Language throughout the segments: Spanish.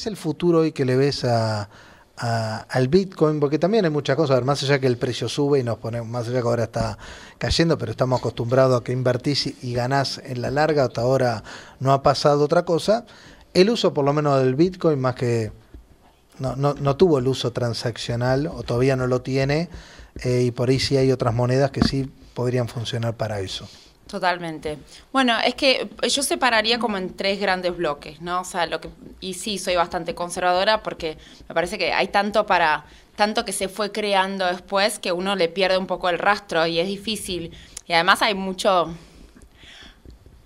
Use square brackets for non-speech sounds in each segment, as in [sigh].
es el futuro hoy que le ves al Bitcoin? Porque también hay muchas cosas, más allá que el precio sube y nos ponemos, más allá que ahora está cayendo, pero estamos acostumbrados a que invertís y, ganás en la larga, hasta ahora no ha pasado otra cosa. El uso por lo menos del Bitcoin, más que no, tuvo el uso transaccional o todavía no lo tiene, eh, y por ahí sí hay otras monedas que sí podrían funcionar para eso. Totalmente. Bueno, es que yo separaría como en tres grandes bloques, ¿no? O sea, lo que y sí soy bastante conservadora porque me parece que hay tanto para tanto que se fue creando después que uno le pierde un poco el rastro y es difícil y además hay mucho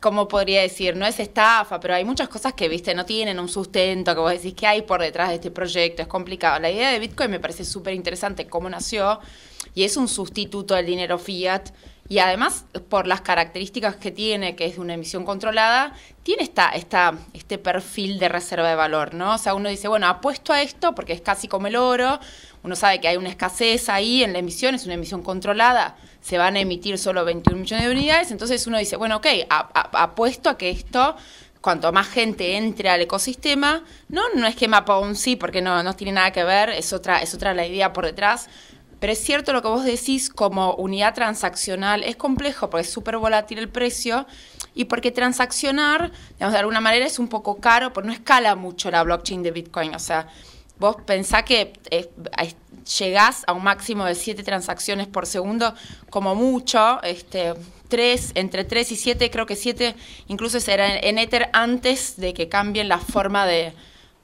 ¿cómo podría decir? No es estafa, pero hay muchas cosas que, viste, no tienen un sustento, que vos decís que hay por detrás de este proyecto, es complicado. La idea de Bitcoin me parece súper interesante, cómo nació, y es un sustituto del dinero fiat, y además por las características que tiene, que es una emisión controlada, tiene esta, este perfil de reserva de valor, ¿no? O sea, uno dice, bueno, apuesto a esto porque es casi como el oro, uno sabe que hay una escasez ahí en la emisión, es una emisión controlada, se van a emitir solo 21 millones de unidades, entonces uno dice, bueno, ok, apuesto a que esto cuanto más gente entre al ecosistema, no, no es que mapa un sí, porque no, no tiene nada que ver, es otra, es otra la idea por detrás, pero es cierto lo que vos decís como unidad transaccional, es complejo porque es súper volátil el precio y porque transaccionar, digamos, de alguna manera es un poco caro, porque no escala mucho la blockchain de Bitcoin. O sea, vos pensás que eh, llegás a un máximo de 7 transacciones por segundo como mucho, este, entre 3 y 7, creo que 7 incluso será en Ether antes de que cambien la forma de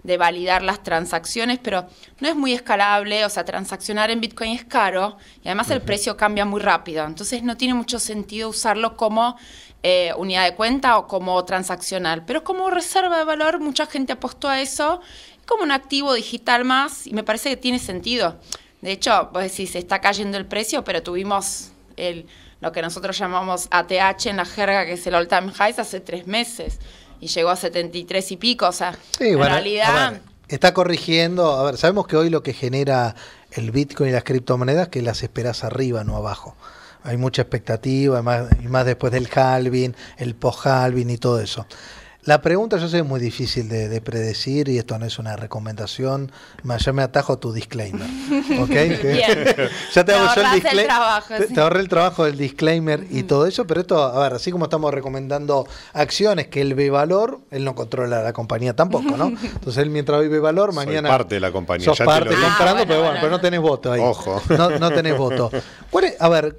de validar las transacciones, pero no es muy escalable, o sea, transaccionar en Bitcoin es caro y además el precio cambia muy rápido, entonces no tiene mucho sentido usarlo como eh, unidad de cuenta o como transaccional, pero como reserva de valor mucha gente apostó a eso como un activo digital más y me parece que tiene sentido. De hecho, pues vos se está cayendo el precio, pero tuvimos el, lo que nosotros llamamos ATH en la jerga, que es el all-time high, hace tres meses y llegó a 73 y pico, o sea, en realidad... está corrigiendo, a ver, sabemos que hoy lo que genera el Bitcoin y las criptomonedas que las esperas arriba, no abajo. Hay mucha expectativa, más, y más después del halving, el post-halving y todo eso. La pregunta yo sé es muy difícil de, predecir y esto no es una recomendación. Más, ya me atajo tu disclaimer. [laughs] ¿Ok? [laughs] ya te, el trabajo, te, el trabajo del disclaimer y todo eso, pero esto, a ver, así como estamos recomendando acciones que él ve valor, él no controla la compañía tampoco, ¿no? [laughs] Entonces él mientras hoy ve valor, mañana. Soy parte de la compañía. ya parte ah, ah, comprando, pero bueno, pero no tenés voto ahí. Ojo. No, no tenés voto. ¿Cuál a ver,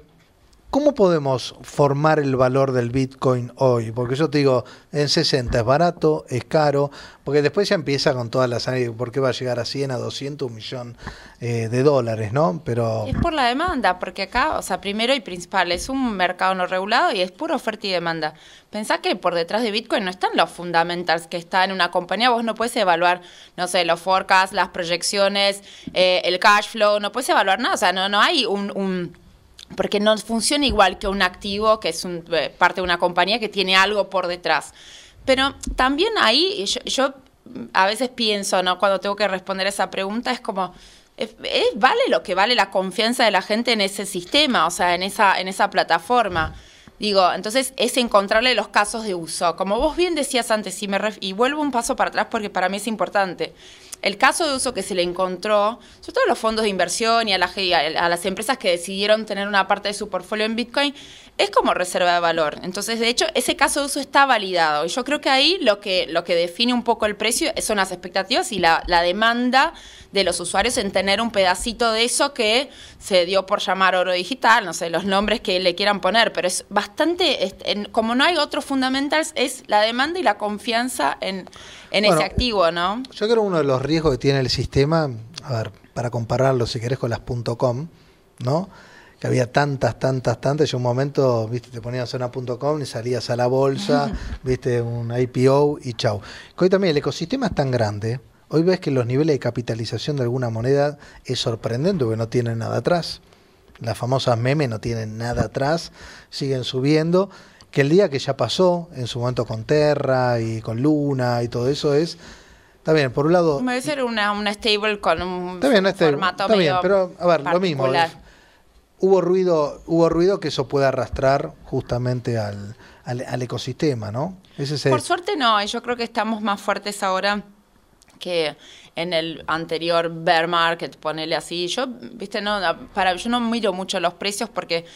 ¿Cómo podemos formar el valor del Bitcoin hoy? Porque yo te digo, en 60 es barato, es caro, porque después ya empieza con todas las ¿por qué va a llegar a 100, a 200, un millón eh, de dólares, no? Pero... Es por la demanda, porque acá, o sea, primero y principal, es un mercado no regulado y es pura oferta y demanda. Pensá que por detrás de Bitcoin no están los fundamentals que está en una compañía, vos no puedes evaluar, no sé, los forecasts, las proyecciones, eh, el cash flow, no puedes evaluar nada, o sea, no, no hay un porque no funciona igual que un activo, que es eh, parte de una compañía que tiene algo por detrás. Pero también ahí yo, a veces pienso, ¿no? Cuando tengo que responder esa pregunta es como, vale lo que vale la confianza de la gente en ese sistema, o sea, en esa, en esa plataforma. Digo, entonces es encontrarle los casos de uso. Como vos bien decías antes, y, y vuelvo un paso para atrás porque para mí es importante el caso de uso que se le encontró, sobre todo a los fondos de inversión y a, las empresas que decidieron tener una parte de su portfolio en Bitcoin, es como reserva de valor. Entonces, de hecho, ese caso de uso está validado. Y yo creo que ahí lo que, lo que define un poco el precio son las expectativas y la, la demanda de los usuarios en tener un pedacito de eso que se dio por llamar oro digital, no sé, los nombres que le quieran poner, pero es bastante, como no hay otros fundamentals, es la demanda y la confianza en, en ese activo, ¿no? Yo creo uno de los riesgos que tiene el sistema, a ver, para compararlo si querés con las .com, ¿no? Que había tantas, tantas, tantas, y un momento, viste, te ponías una .com y salías a la bolsa, [laughs] viste, un IPO y chau. hoy también el ecosistema es tan grande, hoy ves que los niveles de capitalización de alguna moneda es sorprendente porque no tienen nada atrás. Las famosas memes no tienen nada atrás, siguen subiendo que el día que ya pasó, en su momento con Terra y con Luna y todo eso, es. Está bien, por un lado. Me ser una, una stable con un, está bien, Está bien, pero a ver, lo mismo. hubo ruido, hubo ruido que eso puede arrastrar justamente al, al, ecosistema, ¿no? Por suerte no, yo creo que estamos más fuertes ahora que en el anterior bear market, ponele así. Yo, viste, no, para, yo no miro mucho los precios porque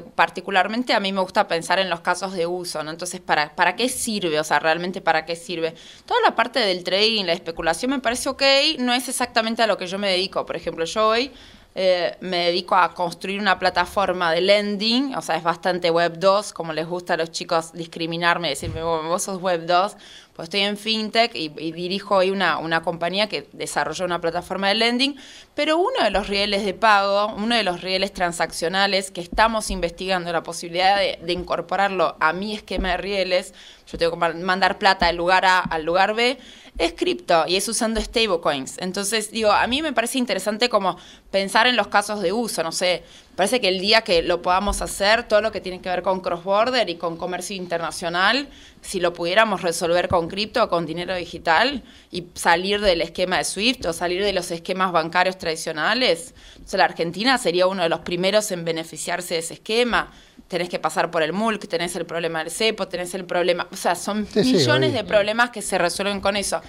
particularmente a mí me gusta pensar en los casos de uso, ¿no? Entonces, ¿para, ¿para qué sirve? O sea, realmente ¿para qué sirve? Toda la parte del trading, la especulación me parece ok, no es exactamente a lo que yo me dedico. Por ejemplo, yo hoy eh, me dedico a construir una plataforma de lending, o sea, es bastante Web 2, como les gusta a los chicos discriminarme, y decirme, vos sos Web 2, pues estoy en FinTech y, dirijo hoy una, una, compañía que desarrolló una plataforma de lending, pero uno de los rieles de pago, uno de los rieles transaccionales que estamos investigando la posibilidad de incorporarlo a mi esquema de rieles, yo tengo que mandar plata del lugar A al lugar B, es cripto y es usando stablecoins. Entonces, digo, a mí me parece interesante como pensar en los casos de uso, no sé, Parece que el día que lo podamos hacer, todo lo que tiene que ver con cross-border y con comercio internacional, si lo pudiéramos resolver con cripto con dinero digital y salir del esquema de SWIFT o salir de los esquemas bancarios tradicionales, entonces la Argentina sería uno de los primeros en beneficiarse de ese esquema tenés que pasar por el MULC, tenés el problema del CEPO, tenés el problema, o sea, son millones de problemas que se resuelven con eso.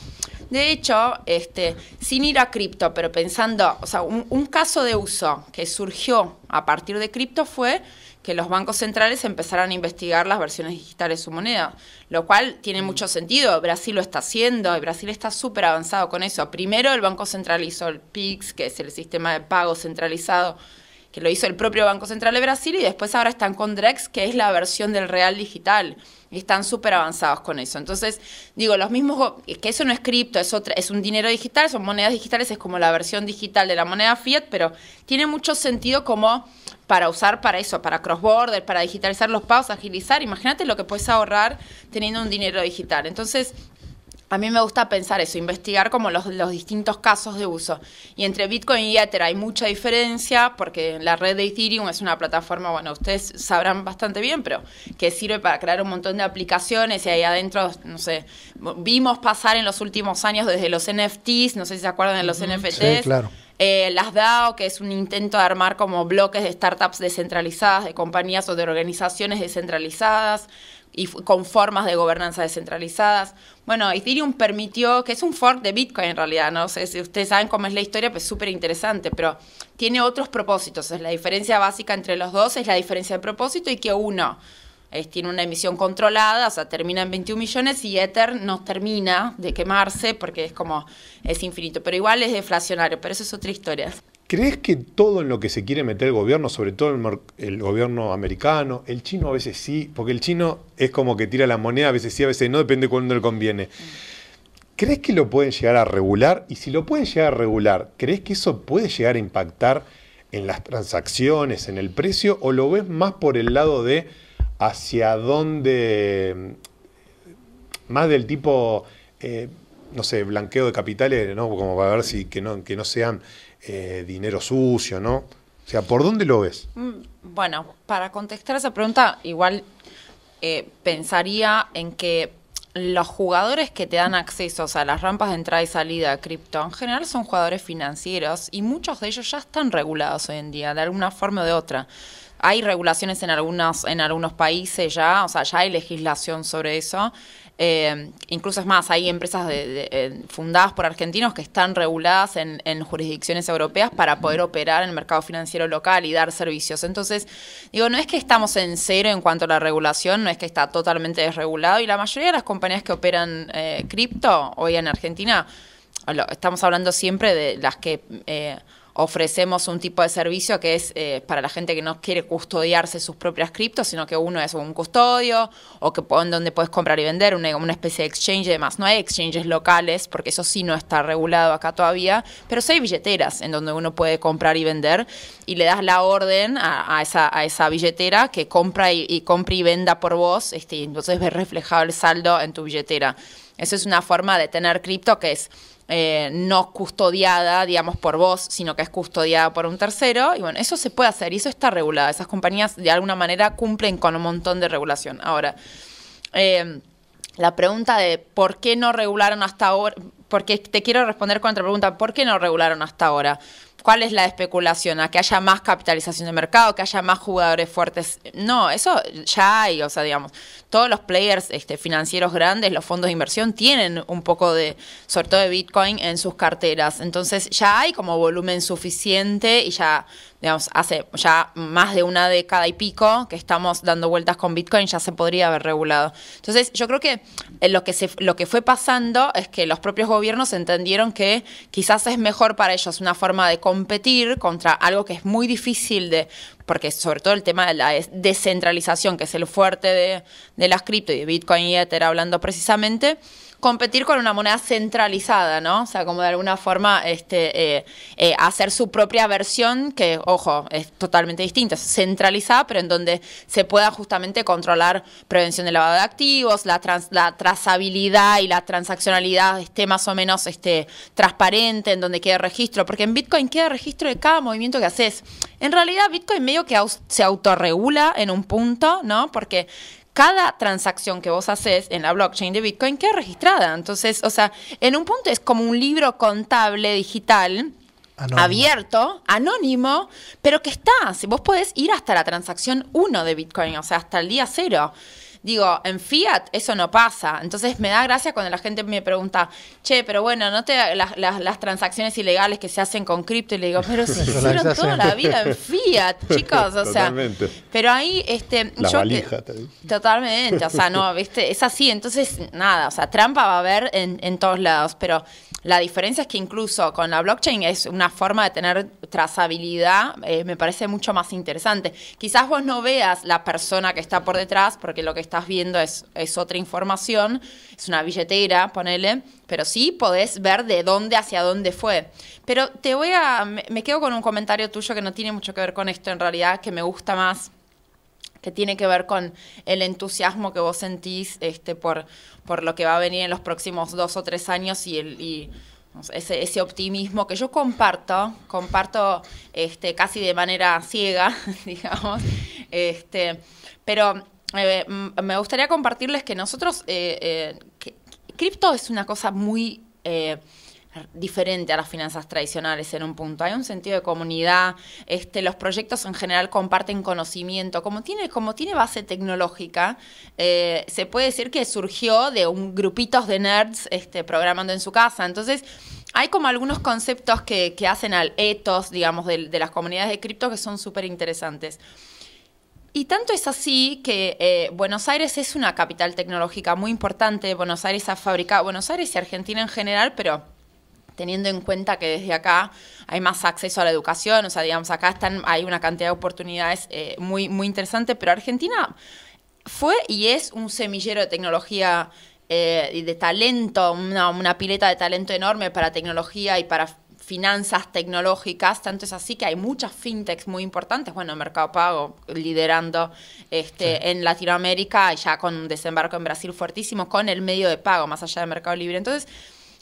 De hecho, este, sin ir a cripto, pero pensando, o sea, un, caso de uso que surgió a partir de cripto fue que los bancos centrales empezaran a investigar las versiones digitales de su moneda, lo cual tiene mm. mucho sentido. Brasil lo está haciendo y Brasil está súper avanzado con eso. Primero el Banco Central hizo el PIX, que es el sistema de pago centralizado, que lo hizo el propio Banco Central de Brasil, y después ahora están con Drex, que es la versión del real digital están súper avanzados con eso. Entonces, digo, los mismos, que eso no es cripto, es, otra, es un dinero digital, son monedas digitales, es como la versión digital de la moneda fiat, pero tiene mucho sentido como para usar para eso, para cross-border, para digitalizar los pagos, agilizar. Imagínate lo que puedes ahorrar teniendo un dinero digital. Entonces, a mí me gusta pensar eso, investigar como los, distintos casos de uso. Y entre Bitcoin y Ether hay mucha diferencia porque la red de Ethereum es una plataforma, bueno, ustedes sabrán bastante bien, pero que sirve para crear un montón de aplicaciones y ahí adentro, no sé, vimos pasar en los últimos años desde los NFTs, no sé si se acuerdan de los NFTs. Sí, claro eh, las DAO, que es un intento de armar como bloques de startups descentralizadas, de compañías o de organizaciones descentralizadas y con formas de gobernanza descentralizadas. Bueno, Ethereum permitió, que es un fork de Bitcoin en realidad, no sé si ustedes saben cómo es la historia, pues súper interesante, pero tiene otros propósitos. Es la diferencia básica entre los dos es la diferencia de propósito y que uno tiene una emisión controlada, o sea, termina en 21 millones y Ether nos termina de quemarse porque es como, es infinito, pero igual es deflacionario, pero eso es otra historia. ¿Crees que todo en lo que se quiere meter el gobierno, sobre todo el, el, gobierno americano, el chino a veces sí, porque el chino es como que tira la moneda, a veces sí, a veces no, depende de cuándo le conviene. ¿Crees que lo pueden llegar a regular? Y si lo pueden llegar a regular, ¿crees que eso puede llegar a impactar en las transacciones, en el precio, o lo ves más por el lado de hacia dónde, más del tipo, eh, no sé, blanqueo de capitales, ¿no? Como para ver si que no, que no sean eh, dinero sucio, ¿no? O sea, ¿por dónde lo ves? Mm, bueno, para contestar esa pregunta, igual eh, pensaría en que los jugadores que te dan acceso a las rampas de entrada y salida de cripto en general son jugadores financieros y muchos de ellos ya están regulados hoy en día, de alguna forma o de otra. Hay regulaciones en algunos, en algunos países ya, o sea, ya hay legislación sobre eso. Eh, incluso es más, hay empresas de, eh, fundadas por argentinos que están reguladas en, jurisdicciones europeas para poder operar en el mercado financiero local y dar servicios. Entonces, digo, no es que estamos en cero en cuanto a la regulación, no es que está totalmente desregulado y la mayoría de las compañías que operan eh, cripto hoy en Argentina, estamos hablando siempre de las que... Eh, ofrecemos un tipo de servicio que es eh, para la gente que no quiere custodiarse sus propias criptos, sino que uno es un custodio o que en donde puedes comprar y vender, una, especie de exchange y No hay exchanges locales, porque eso sí no está regulado acá todavía, pero sí hay billeteras en donde uno puede comprar y vender y le das la orden a, esa, billetera que compra y, y y venda por vos, este, entonces ves reflejado el saldo en tu billetera. Eso es una forma de tener cripto que es eh, no custodiada, digamos, por vos, sino que es custodiada por un tercero. Y bueno, eso se puede hacer y eso está regulado. Esas compañías de alguna manera cumplen con un montón de regulación. Ahora, eh, la pregunta de por qué no regularon hasta ahora, porque te quiero responder con otra pregunta, ¿por qué no regularon hasta ahora? ¿Cuál es la especulación? ¿A que haya más capitalización de mercado? ¿Que haya más jugadores fuertes? No, eso ya hay, o sea, digamos, todos los players este, financieros grandes, los fondos de inversión, tienen un poco de, sobre todo de Bitcoin, en sus carteras. Entonces ya hay como volumen suficiente y ya digamos, hace ya más de una década y pico que estamos dando vueltas con Bitcoin, ya se podría haber regulado. Entonces, yo creo que eh, lo que, lo que fue pasando es que los propios gobiernos entendieron que quizás es mejor para ellos una forma de competir contra algo que es muy difícil de porque sobre todo el tema de la descentralización, que es el fuerte de, las cripto y de Bitcoin y Ether hablando precisamente, competir con una moneda centralizada, ¿no? O sea, como de alguna forma este, eh, eh, hacer su propia versión, que, ojo, es totalmente distinta, es centralizada, pero en donde se pueda justamente controlar prevención de lavado de activos, la, la trazabilidad y la transaccionalidad esté más o menos este, transparente, en donde quede registro, porque en Bitcoin queda registro de cada movimiento que haces. En realidad, Bitcoin medio que se autorregula en un punto, ¿no? Porque cada transacción que vos haces en la blockchain de Bitcoin queda registrada. Entonces, o sea, en un punto es como un libro contable digital. abierto, anónimo, pero que está, vos podés ir hasta la transacción 1 de Bitcoin, o sea, hasta el día 0 Digo, en Fiat eso no pasa. Entonces me da gracia cuando la gente me pregunta, che, pero bueno, ¿no te las, las, transacciones ilegales que se hacen con cripto? Y le digo, pero [laughs] se hicieron toda la vida en Fiat, [laughs] chicos, o sea. Totalmente. Pero ahí, este. yo, Totalmente, o sea, no, viste, es así. Entonces, nada, o sea, trampa va a haber en, en todos lados, pero la diferencia es que incluso con la blockchain es una forma de tener trazabilidad, eh, me parece mucho más interesante. Quizás vos no veas la persona que está por detrás, porque lo que estás viendo es, otra información, es una billetera, ponele, pero sí podés ver de dónde hacia dónde fue. Pero te voy a, me quedo con un comentario tuyo que no tiene mucho que ver con esto en realidad, que me gusta más que tiene que ver con el entusiasmo que vos sentís este, por, por lo que va a venir en los próximos dos o tres años y, ese, optimismo que yo comparto, comparto este, casi de manera ciega, [laughs] digamos, este, pero eh, me gustaría compartirles que nosotros, eh, eh, cripto es una cosa muy diferente a las finanzas tradicionales en un punto. Hay un sentido de comunidad, este, los proyectos en general comparten conocimiento. Como tiene, como tiene base tecnológica, eh, se puede decir que surgió de un grupitos de nerds este, programando en su casa. Entonces, hay como algunos conceptos que, hacen al ethos, digamos, de, las comunidades de cripto que son súper interesantes. Y tanto es así que eh, Buenos Aires es una capital tecnológica muy importante. Buenos Aires ha fabricado, Buenos Aires y Argentina en general, pero teniendo en cuenta que desde acá hay más acceso a la educación, o sea, digamos, acá están, hay una cantidad de oportunidades eh, muy, muy pero Argentina fue y es un semillero de tecnología eh, y de talento, una, pileta de talento enorme para tecnología y para finanzas tecnológicas, tanto es así que hay muchas fintechs muy importantes, bueno, Mercado Pago liderando este, en Latinoamérica, ya con un desembarco en Brasil fuertísimo, con el medio de pago, más allá de Mercado Libre. Entonces,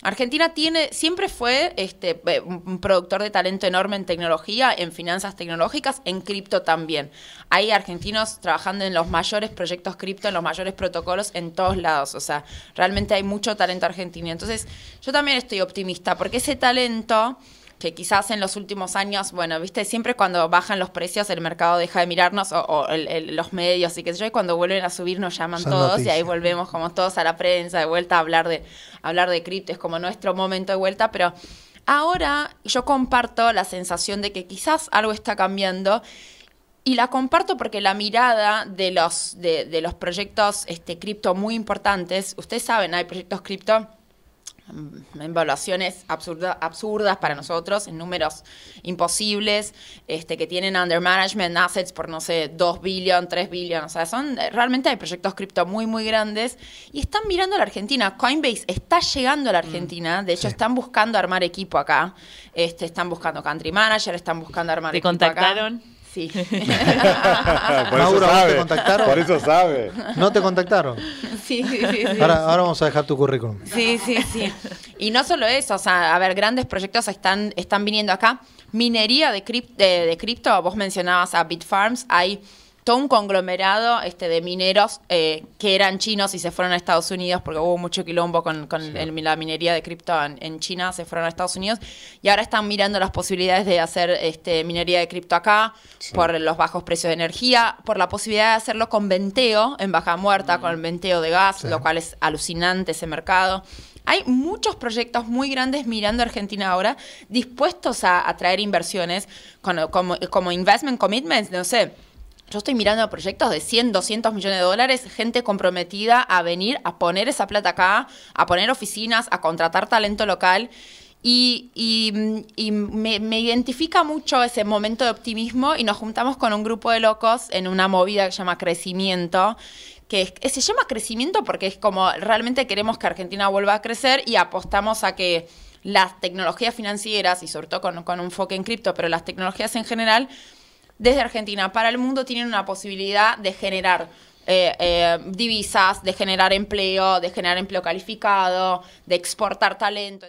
Argentina tiene, siempre fue este, eh, un productor de talento enorme en tecnología, en finanzas tecnológicas, en cripto también. Hay argentinos trabajando en los mayores proyectos cripto, en los mayores protocolos, en todos lados. O sea, realmente hay mucho talento argentino. Entonces, yo también estoy optimista, porque ese talento que quizás en los últimos años, bueno, viste, siempre cuando bajan los precios el mercado deja de mirarnos o, los medios y qué sé yo, y cuando vuelven a subir nos llaman todos y ahí volvemos como todos a la prensa de vuelta a hablar de, hablar de cripto, es como nuestro momento de vuelta, pero ahora yo comparto la sensación de que quizás algo está cambiando. Y la comparto porque la mirada de los, de los proyectos este, cripto muy importantes, ustedes saben, hay proyectos cripto Mm, en absurdas para nosotros, en números imposibles, este, que tienen under management assets por, no sé, 2 billion, 3 billion, o sea, son, realmente hay proyectos cripto muy, muy grandes y están mirando a la Argentina. Coinbase está llegando a la mm, Argentina, de hecho están buscando armar equipo acá, este, están buscando country manager, están buscando armar equipo contactaron? Sí. [laughs] por eso sabe, Por eso sabe. ¿No te contactaron? Ahora, vamos a dejar tu currículum. Sí, sí, sí. Y no solo eso, o sea, a ver, grandes proyectos están, están viniendo acá. Minería de, cripto, de cripto, vos mencionabas a Bitfarms, hay un conglomerado este, de mineros eh, que eran chinos y se fueron a Estados Unidos porque hubo mucho quilombo con, la minería de cripto en, China, se fueron a Estados Unidos y ahora están mirando las posibilidades de hacer este, minería de cripto acá por los bajos precios de energía, por la posibilidad de hacerlo con venteo en Baja Muerta, mm. con con venteo de gas, lo cual es alucinante ese mercado. Hay muchos proyectos muy grandes mirando Argentina ahora, dispuestos a atraer inversiones como investment commitments, no sé yo estoy mirando proyectos de 100, 200 millones de dólares, gente comprometida a venir a poner esa plata acá, a poner oficinas, a contratar talento local. Y, me, identifica mucho ese momento de optimismo y nos juntamos con un grupo de locos en una movida que se llama Crecimiento, que eh, se llama Crecimiento porque es como realmente queremos que Argentina vuelva a crecer y apostamos a que las tecnologías financieras, y sobre todo con, con un enfoque en cripto, pero las tecnologías en general, desde Argentina para el mundo tienen una posibilidad de generar eh, eh, divisas, de generar empleo, de generar empleo calificado, de exportar talento.